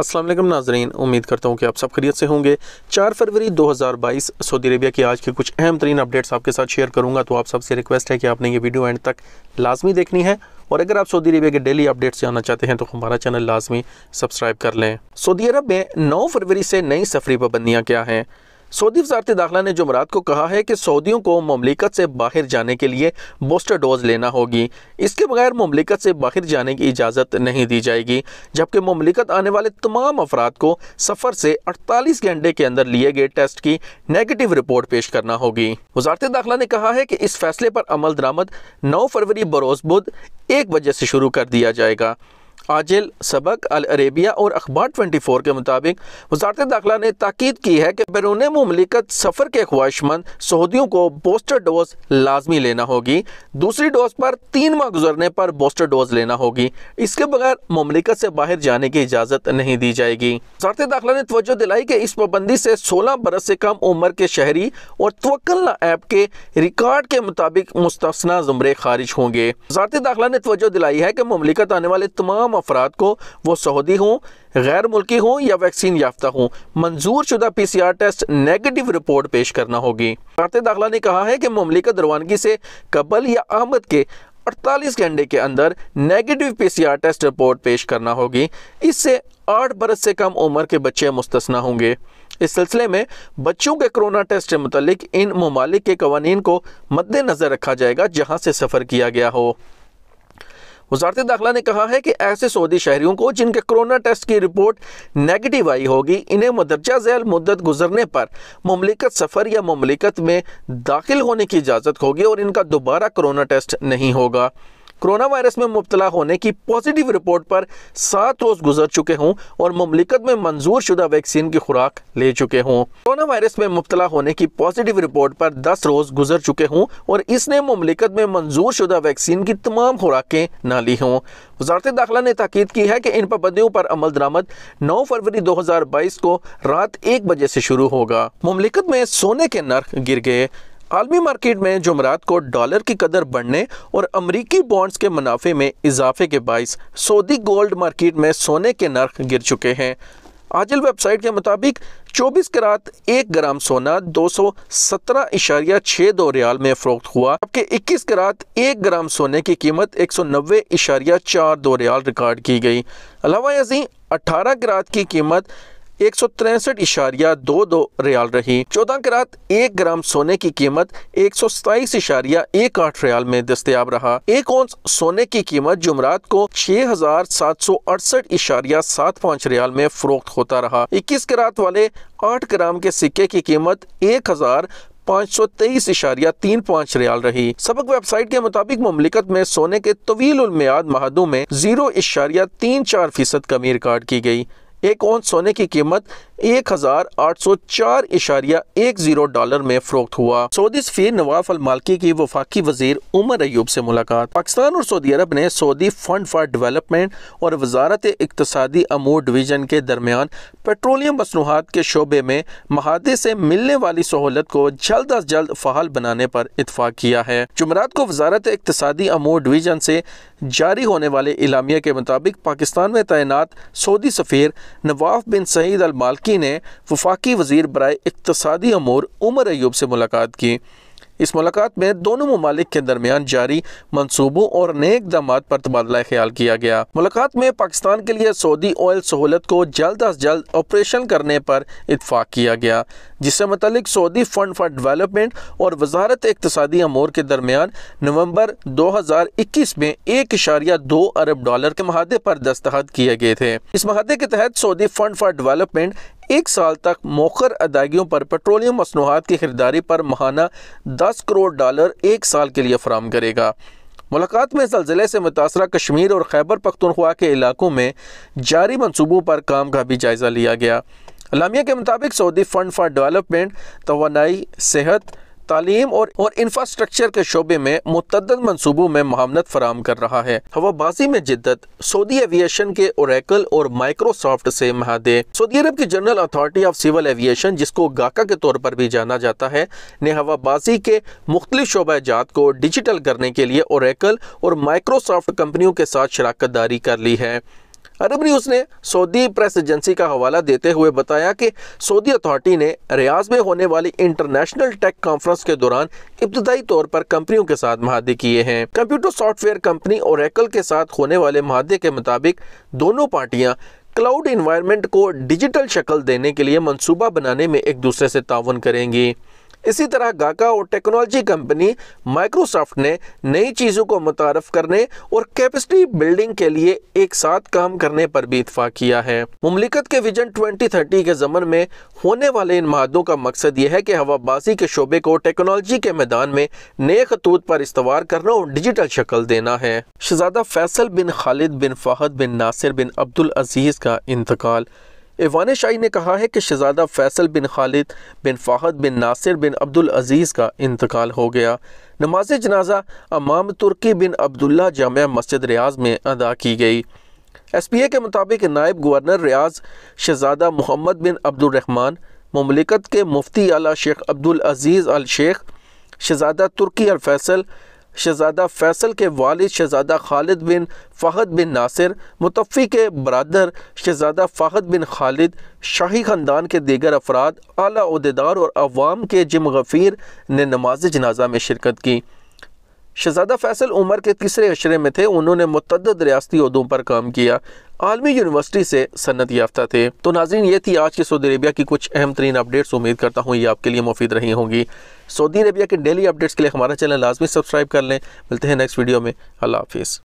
असलम नाजरीन उम्मीद करता हूँ कि आप सब खरीत से होंगे चार फरवरी 2022 सऊदी अरेबिया की आज के कुछ अहम तरीन अपडेट्स आपके साथ शेयर करूँगा तो आप सबसे रिक्वेस्ट है कि आपने ये वीडियो एंड तक लाजमी देखनी है और अगर आप सऊदी अरेबिया के डेली अपडेट्स जानना चाहते हैं तो हमारा चैनल लाजमी सब्सक्राइब कर लें सऊदी अरब में नौ फरवरी से नई सफरी पाबंदियाँ क्या हैं सऊदी वजारत दाखिला ने जमरात को कहा है कि सऊदियों को ममलिकत से बाहर जाने के लिए बूस्टर डोज लेना होगी इसके बगैर ममलिकत से बाहर जाने की इजाज़त नहीं दी जाएगी जबकि ममलिकत आने वाले तमाम अफराद को सफ़र से 48 घंटे के अंदर लिए गए टेस्ट की नेगेटिव रिपोर्ट पेश करना होगी वजारत दाखिला ने कहा है कि इस फैसले पर अमल दरामद नौ फरवरी बरोज़ बुध एक बजे से शुरू कर दिया जाएगा आजिल सबक अल अरेबिया और अखबार ट्वेंटी फोर के मुताबिक वजारत दाखिला ने ताकीद की है कि बैरून ममलिकत सफ़र के ख्वाहिशमंद सऊदियों को बूस्टर डोज लाजमी लेना होगी दूसरी डोज पर तीन माह गुजरने पर बूस्टर डोज लेना होगी इसके बगैर ममलिकत से बाहर जाने की इजाज़त नहीं दी जाएगी वजारत दाखिला ने तोज्जो दिलाई कि इस पाबंदी से सोलह बरस से कम उम्र के शहरी और तवक्लना ऐप के रिकॉर्ड के मुताबिक मुस्तना ज़ुमरे खारिज होंगे वजारत दाखिला ने तोज्जो दिलाई है कि ममलिकत आने वाले तमाम अफराद को वो सऊदी हों गैर मुल्की हों या वैक्सीन याफ्ता हों मंजूर शुदा P C R test negative report पेश करना होगी वजारत दाखिला ने कहा है कि ममलिक रवानगी से कबल या आमद के अड़तालीस घंटे के अंदर negative P C R test report पेश करना होगी इससे आठ बरस से कम उम्र के बच्चे मुस्तना होंगे इस सिलसिले में बच्चों के कोरोना टेस्ट के मुतलिक इन ममालिक के कवानीन को मद्देनज़र रखा जाएगा जहां से सफ़र किया गया हो वजारत दाखिला ने कहा है कि ऐसे सऊदी शहरियों को जिनके कोरोना टेस्ट की रिपोर्ट नेगेटिव आई होगी इन्हें मदरजा झैल मुद्दत गुजरने पर ममलिकत सफ़र या ममलिकत में दाखिल होने की इजाज़त होगी और इनका दोबारा कोरोना टेस्ट नहीं होगा कोरोना वायरस में मुबतला होने की पॉजिटिव रिपोर्ट पर सात रोज गुजर चुके हों और ममलिकत में मंजूर शुदा वैक्सीन की खुराक ले चुके हों कोरोना वायरस में मुबतला होने की पॉजिटिव रिपोर्ट पर दस रोज गुजर चुके हों और इसने ममलिकत में मंजूर शुदा वैक्सीन की तमाम खुराकें ना ली हों वजारत दाखिला ने ताकीद की है कि इन पाबंदियों पर अमल दरामद नौ फरवरी दो हजार बाईस को रात एक बजे से शुरू होगा ममलिकत में सोने के नर्क गिर गए आलमी मार्केट में जुमरात को डॉलर की कदर बढ़ने और अमरीकी बॉन्ड्स के मुनाफे में इजाफे के बायस सऊदी गोल्ड मार्केट में सोने के नर्क गिर चुके हैं आजल वेबसाइट के मुताबिक 24 करात एक ग्राम सोना दो सौ सत्रह इशारिया छः दो रियाल में फ़रोख्त हुआ जबकि 21 करात एक ग्राम सोने की कीमत एक सौ नब्बे इशारिया चार दो रियाल रिकॉर्ड की गई अलावा अजी अठारह करात की कीमत एक सौ तिरसठ इशारिया दो दो रियाल रही चौदह करात एक ग्राम सोने की कीमत एक सौ सताईस इशारिया एक आठ रियाल में दस्तियाब रहा एक औंस सोने की कीमत जुमरात को छह हजार सात सौ अड़सठ इशारिया सात पाँच रियाल में फरोख्त होता रहा इक्कीस करात वाले आठ ग्राम के सिक्के की कीमत एक हजार पाँच सौ तेईस इशारिया तीन पाँच रियाल रही सबक वेबसाइट के मुताबिक ममलिकत में सोने के तवील उलमियाद महादों में जीरो इशारिया तीन चार फीसद कमी रिकॉर्ड की गई एक औंस सोने की कीमत एक हजार आठ सौ चार इशारिया एक जीरो डॉलर में फरोख्त हुआ सऊदी सफीर नवाफ अल मालकी की वफाकी वजीर उमर अयूब से मुलाकात पाकिस्तान और सऊदी अरब ने सऊदी फंड फॉर डेवलपमेंट और वजारत इकतदी अमूर डिवीजन के दरमियान पेट्रोलियम मसनूहत के शोबे में महादे से मिलने वाली सहूलत को जल्द अज जल्द फहाल बनाने पर इतफाक किया है जुमरात को वजारत इकतदी अमूर डिवीजन से जारी होने वाले इलामिया के मुताबिक पाकिस्तान में तैनात सऊदी सफीर नवाफ बिन सईद अल मालकी नकवी ने वफाकी वजीर बरए इकतसादी अमूर उमर अयूब से मुलाकात की इस मुलाकात में दोनों ममालिक के दरमियान जारी मनसूबों और नए इकदाम पर तबादला ख्याल किया गया मुलाकात में पाकिस्तान के लिए सऊदी ऑयल सहूलत को जल्द अज जल्द ऑपरेशन करने पर इतफाक़ किया गया जिससे मतलब सऊदी फंड फॉर डेवलपमेंट और वजारत इकतदी अमूर के दरमियान नवंबर इक्कीस में एक इशारिया दो अरब डॉलर के महादे पर दस्तखत किए गए थे इस महादे के तहत सऊदी फंड फॉर डेवलपमेंट एक साल तक मौखर अदायगियों पर पेट्रोलियम मसनूआत की खरीदारी पर महाना दस करोड़ डॉलर एक साल के लिए फराम करेगा मुलाकात में जलजिले से मुतासर कश्मीर और खैबर पख्तनख्वा के इलाकों में जारी मनसूबों पर काम का भी जायज़ा लिया गया अलामिया के मुताबिक सऊदी फ़ंड फॉर डेवलपमेंट तोानाई सेहत तालीम और, और इंफ्रास्ट्रक्चर के शोबे में मुतद मनसूबों में महामत फराम कर रहा है हवाबाजी में जिद्दत सऊदी एविएशन के औरकल और माइक्रोसॉफ्ट से महादे सऊदी अरब की general authority of civil aviation जिसको गाका के तौर पर भी जाना जाता है ने हवाबाजी के मुख्तलि जात को डिजिटल करने के लिए ओरेकल और माइक्रोसॉफ्ट कंपनियों के साथ शराकत दारी कर ली है अरब न्यूज़ ने सऊदी प्रेस एजेंसी का हवाला देते हुए बताया कि सऊदी अथॉरिटी ने रियाज में होने वाली इंटरनेशनल टेक कॉन्फ्रेंस के दौरान इब्तदाई तौर पर कंपनियों के साथ महादे किए हैं कंप्यूटर सॉफ्टवेयर कंपनी और के साथ होने वाले महादे के मुताबिक दोनों पार्टियां क्लाउड इन्वायरमेंट को डिजिटल शक्ल देने के लिए मनसूबा बनाने में एक दूसरे से ताउन करेंगी इसी तरह गाका और टेक्नोलॉजी कंपनी माइक्रोसॉफ्ट ने नई चीज़ों को मुतारफ करने और कैपेसिटी बिल्डिंग के लिए एक साथ काम करने पर भी इतफाक़ किया है ममलिकत के विजन 2030 के जमन में होने वाले इन महादों का मकसद यह है कि हवाबाजी के शोबे को टेक्नोलॉजी के मैदान में नए खतूत पर इस्तवार करना और डिजिटल शक्ल देना है शहजादा फैसल बिन खालिद बिन फाहद बिन नासिर बिन अब्दुल अजीज़ का इंतकाल एवान शाही ने कहा है कि शहजादा फैसल बिन खालिद बिन फ़ाहद बिन नासिर बिन अब्दुल अज़ीज़ का इंतकाल हो गया नमाज जनाजा अमाम तुर्की बिन अब्दुल्ला जाम मस्जिद रियाज में अदा की गई एस पी ए के मुताबिक नायब गवर्नर रियाज शहजादा मोहम्मद बिन अब्दुलरहमान ममलिकत के मुफ्ती अला शेख अब्दुल अज़ीज़ अल शेख शहजादा तुर्की अल फैसल शहज़ादा फैसल के वालिद शहज़ादा खालिद बिन फ़हद बिन नासिर मुतफ़ी के बरदर शहज़ादा फ़हद बिन खालिद शाही ख़ानदान के दीगर अफराद अलीहदेदार और अवाम के जिम गफ़ीर ने नमाज जनाजा में शिरकत की शहजादा फैसल उमर के तीसरे अशरे में थे उन्होंने मतद रियाती उहदों पर काम किया आलमी यूनिवर्सिटी से सन्नत याफ्ता थे तो नाजीन ये थी आज के सऊदी अरबिया की कुछ अहम तरीन अपडेट्स उम्मीद करता हूँ ये आपके लिए मुफीद रही होंगी सऊदी अरबिया के डेली अपडेट्स के लिए हमारा चैनल लाजमी सब्सक्राइब कर लें मिलते हैं नेक्स्ट वीडियो में अल्लाह हाफिज़